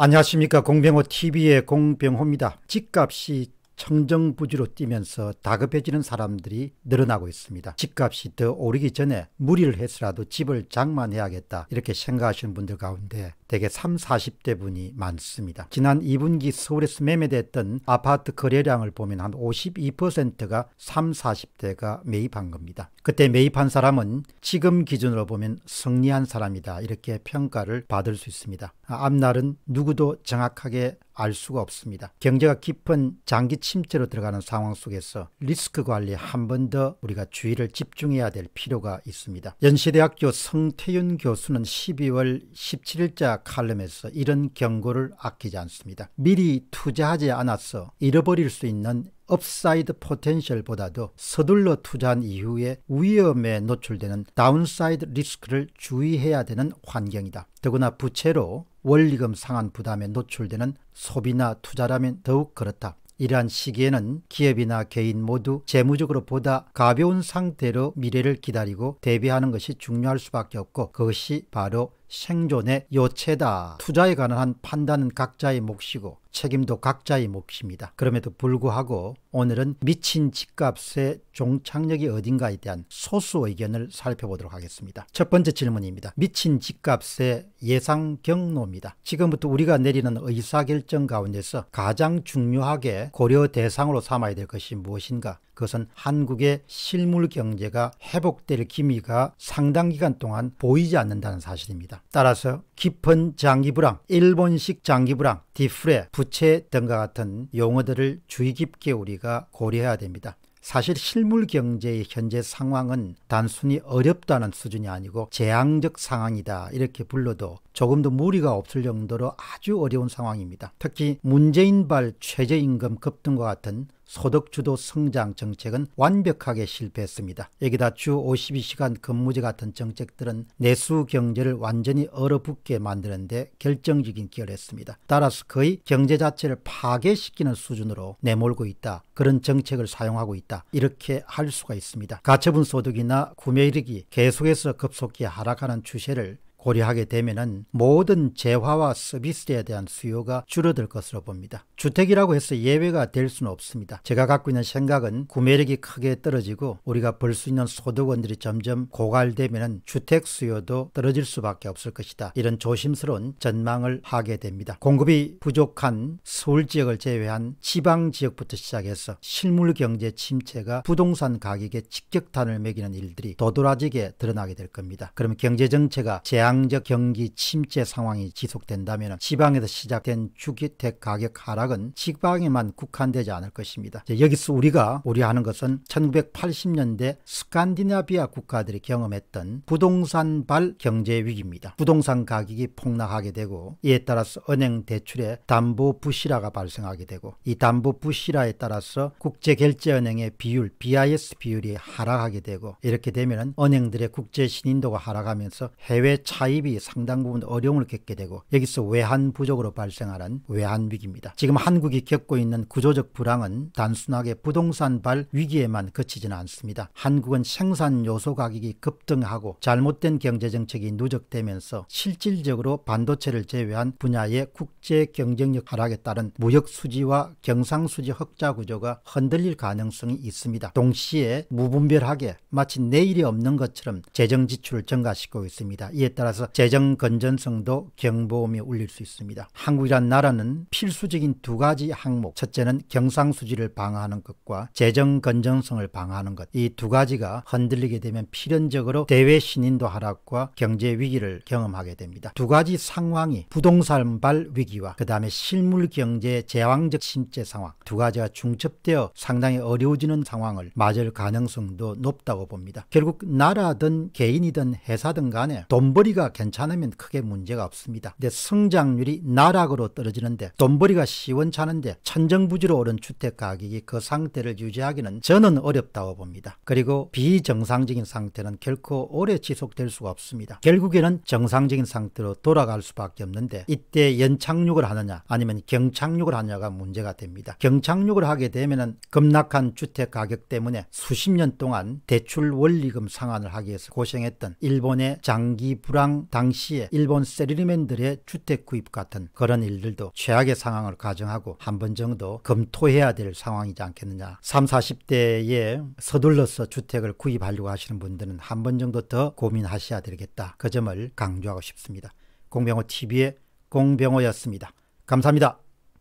안녕하십니까 공병호 TV의 공병호입니다. 집값이 청정부지로 뛰면서 다급해지는 사람들이 늘어나고 있습니다. 집값이 더 오르기 전에 무리를 해서라도 집을 장만해야겠다 이렇게 생각하시는 분들 가운데 대개 3, 40대 분이 많습니다. 지난 2분기 서울에서 매매됐던 아파트 거래량을 보면 한 52%가 3, 40대가 매입한 겁니다. 그때 매입한 사람은 지금 기준으로 보면 승리한 사람이다 이렇게 평가를 받을 수 있습니다. 앞날은 누구도 정확하게 알 수가 없습니다. 경제가 깊은 장기 침체로 들어가는 상황 속에서 리스크 관리 한 번 더 우리가 주의를 집중해야 될 필요가 있습니다. 연시대학교 성태윤 교수는 12월 17일자 칼럼에서 이런 경고를 아끼지 않습니다. 미리 투자하지 않았어 잃어버릴 수 있는 업사이드 포텐셜보다도 서둘러 투자한 이후에 위험에 노출되는 다운사이드 리스크를 주의해야 되는 환경이다. 더구나 부채로 원리금 상한 부담에 노출되는 소비나 투자라면 더욱 그렇다. 이러한 시기에는 기업이나 개인 모두 재무적으로 보다 가벼운 상태로 미래를 기다리고 대비하는 것이 중요할 수밖에 없고 그것이 바로 생존의 요체다. 투자에 관한 판단은 각자의 몫이고 책임도 각자의 몫입니다. 그럼에도 불구하고 오늘은 미친 집값의 종착역이 어딘가에 대한 소수 의견을 살펴보도록 하겠습니다. 첫 번째 질문입니다. 미친 집값의 예상 경로입니다. 지금부터 우리가 내리는 의사결정 가운데서 가장 중요하게 고려 대상으로 삼아야 될 것이 무엇인가 그것은 한국의 실물 경제가 회복될 기미가 상당 기간 동안 보이지 않는다는 사실입니다. 따라서 깊은 장기 불황, 일본식 장기 불황, 디프레, 부채 등과 같은 용어들을 주의 깊게 우리가 고려해야 됩니다. 사실 실물 경제의 현재 상황은 단순히 어렵다는 수준이 아니고 재앙적 상황이다 이렇게 불러도 조금도 무리가 없을 정도로 아주 어려운 상황입니다. 특히 문재인발 최저임금 급등과 같은 소득주도 성장 정책은 완벽하게 실패했습니다. 여기다 주 52시간 근무제 같은 정책들은 내수 경제를 완전히 얼어붙게 만드는데 결정적인 기여를 했습니다. 따라서 거의 경제 자체를 파괴시키는 수준으로 내몰고 있다. 그런 정책을 사용하고 있다. 이렇게 할 수가 있습니다. 가처분 소득이나 구매이익이 계속해서 급속히 하락하는 추세를 고려하게 되면 모든 재화와 서비스에 대한 수요가 줄어들 것으로 봅니다. 주택이라고 해서 예외가 될 수는 없습니다. 제가 갖고 있는 생각은 구매력이 크게 떨어지고 우리가 벌 수 있는 소득원들이 점점 고갈되면 주택 수요도 떨어질 수밖에 없을 것이다. 이런 조심스러운 전망을 하게 됩니다. 공급이 부족한 서울 지역을 제외한 지방 지역부터 시작해서 실물 경제 침체가 부동산 가격에 직격탄을 매기는 일들이 도드라지게 드러나게 될 겁니다. 그러면 경제 정체가 제한 양적 경기 침체 상황이 지속된다면 지방에서 시작된 주택 가격 하락은 지방에만 국한되지 않을 것입니다. 여기서 우리가 우려하는 것은 1980년대 스칸디나비아 국가들이 경험했던 부동산 발 경제 위기입니다. 부동산 가격이 폭락하게 되고 이에 따라서 은행 대출에 담보 부실화가 발생하게 되고 이 담보 부실화에 따라서 국제결제은행의 비율 BIS 비율이 하락하게 되고 이렇게 되면 은행들의 국제신인도가 하락하면서 해외 차 사입이 상당 부분 어려움을 겪게 되고 여기서 외환 부족으로 발생하는 외환 위기입니다. 지금 한국이 겪고 있는 구조적 불황은 단순하게 부동산 발 위기에만 그치지는 않습니다. 한국은 생산 요소 가격이 급등하고 잘못된 경제 정책이 누적되면서 실질적으로 반도체를 제외한 분야의 국제 경쟁력 하락에 따른 무역 수지와 경상 수지 흑자 구조가 흔들릴 가능성이 있습니다. 동시에 무분별하게 마치 내일이 없는 것처럼 재정 지출을 증가시키고 있습니다. 이에 따라 따라서 재정 건전성도 경보음이 울릴 수 있습니다. 한국이란 나라는 필수적인 두 가지 항목 첫째는 경상수지를 방어하는 것과 재정 건전성을 방어하는 것이 두 가지가 흔들리게 되면 필연적으로 대외 신인도 하락과 경제 위기를 경험하게 됩니다. 두 가지 상황이 부동산발 위기와 그 다음에 실물 경제 제왕적 침체 상황 두 가지가 중첩되어 상당히 어려워지는 상황을 맞을 가능성도 높다고 봅니다. 결국 나라든 개인이든 회사든 간에 돈벌이가 돈벌이가 괜찮으면 크게 문제가 없습니다. 근데 성장률이 나락으로 떨어지는데 돈벌이가 시원찮은데 천정부지로 오른 주택가격이 그 상태를 유지하기는 저는 어렵다고 봅니다. 그리고 비정상적인 상태는 결코 오래 지속될 수가 없습니다. 결국에는 정상적인 상태로 돌아갈 수밖에 없는데 이때 연착륙을 하느냐 아니면 경착륙을 하느냐가 문제가 됩니다. 경착륙을 하게 되면 급락한 주택 가격 때문에 수십 년 동안 대출 원리금 상환을 하기 위해서 고생했던 일본의 장기 불황 해당 당시에 일본 세리리맨들의 주택 구입 같은 그런 일들도 최악의 상황을 가정하고 한 번 정도 검토해야 될 상황이지 않겠느냐. 3, 0 40대에 서둘러서 주택을 구입하려고 하시는 분들은 한 번 정도 더 고민하셔야 되겠다. 그 점을 강조하고 싶습니다. 공병호 TV의 공병호였습니다. 감사합니다.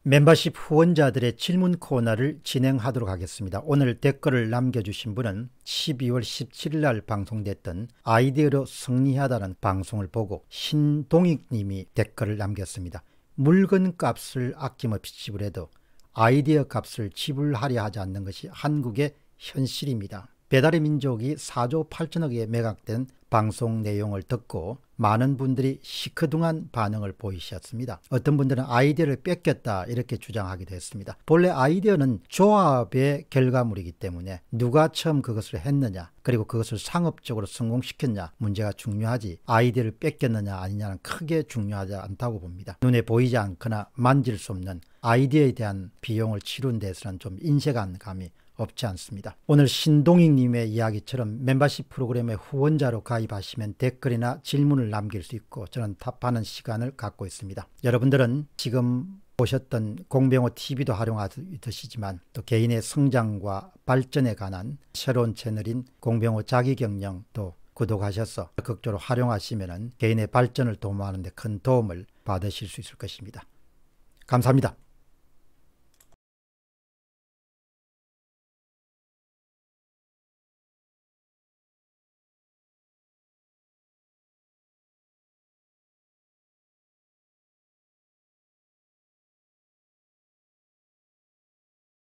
멤버십 후원자들의 질문 코너를 진행하도록 하겠습니다. 오늘 댓글을 남겨주신 분은 12월 17일 날 방송됐던 아이디어로 승리하다는 방송을 보고 신동익님이 댓글을 남겼습니다. 물건 값을 아낌없이 지불해도 아이디어 값을 지불하려 하지 않는 것이 한국의 현실입니다. 배달의 민족이 4조 8천억에 매각된 방송 내용을 듣고 많은 분들이 시크둥한 반응을 보이셨습니다. 어떤 분들은 아이디어를 뺏겼다 이렇게 주장하기도 했습니다. 본래 아이디어는 조합의 결과물이기 때문에 누가 처음 그것을 했느냐 그리고 그것을 상업적으로 성공시켰냐 문제가 중요하지 아이디어를 뺏겼느냐 아니냐는 크게 중요하지 않다고 봅니다. 눈에 보이지 않거나 만질 수 없는 아이디어에 대한 비용을 치룬 데서는 좀 인색한 감이 없지 않습니다. 오늘 신동익님의 이야기처럼 멤버십 프로그램의 후원자로 가입하시면 댓글이나 질문을 남길 수 있고 저는 답하는 시간을 갖고 있습니다. 여러분들은 지금 보셨던 공병호 TV도 활용하듯이지만 또 개인의 성장과 발전에 관한 새로운 채널인 공병호 자기경영 도 구독하셔서 적극적으로 활용하시면 개인의 발전을 도모하는 데 큰 도움을 받으실 수 있을 것입니다. 감사합니다.